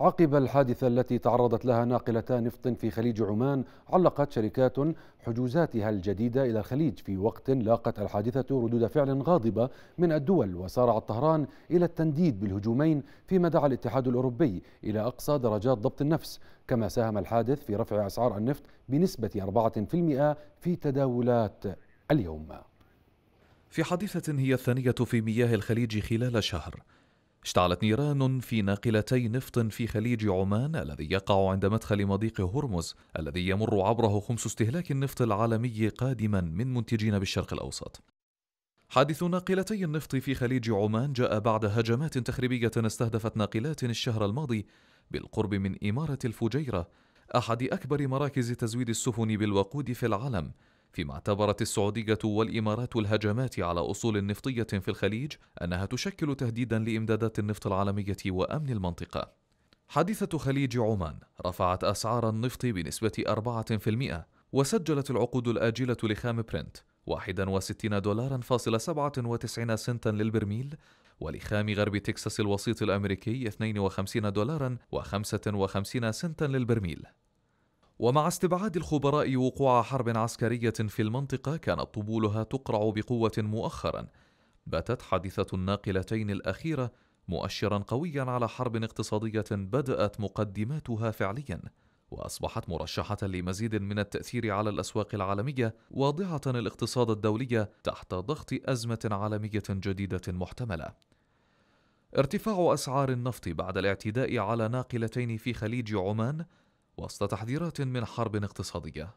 عقب الحادثة التي تعرضت لها ناقلتا نفط في خليج عمان علقت شركات حجوزاتها الجديدة إلى الخليج في وقت لاقت الحادثة ردود فعل غاضبة من الدول وسارعت طهران إلى التنديد بالهجومين فيما دعا الاتحاد الأوروبي إلى أقصى درجات ضبط النفس كما ساهم الحادث في رفع أسعار النفط بنسبة 4% في تداولات اليوم في حادثة هي الثانية في مياه الخليج خلال شهر اشتعلت نيران في ناقلتي نفط في خليج عمان الذي يقع عند مدخل مضيق هرمز الذي يمر عبره خمس استهلاك النفط العالمي قادما من منتجين بالشرق الأوسط حادث ناقلتي النفط في خليج عمان جاء بعد هجمات تخريبية استهدفت ناقلات الشهر الماضي بالقرب من إمارة الفجيرة أحد أكبر مراكز تزويد السفن بالوقود في العالم فيما اعتبرت السعودية والإمارات الهجمات على أصول نفطية في الخليج أنها تشكل تهديدا لإمدادات النفط العالمية وأمن المنطقة حادثة خليج عمان رفعت أسعار النفط بنسبة 4% وسجلت العقود الآجلة لخام برنت 61 دولارا فاصل 97 سنتا للبرميل ولخام غرب تكساس الوسيط الأمريكي 52 دولارا و55 سنتا للبرميل ومع استبعاد الخبراء وقوع حرب عسكرية في المنطقة كانت طبولها تقرع بقوة مؤخرا باتت حادثة الناقلتين الأخيرة مؤشرا قويا على حرب اقتصادية بدأت مقدماتها فعليا وأصبحت مرشحة لمزيد من التأثير على الأسواق العالمية واضعة الاقتصاد الدولي تحت ضغط أزمة عالمية جديدة محتملة ارتفاع أسعار النفط بعد الاعتداء على ناقلتين في خليج عمان وسط تحذيرات من حرب اقتصادية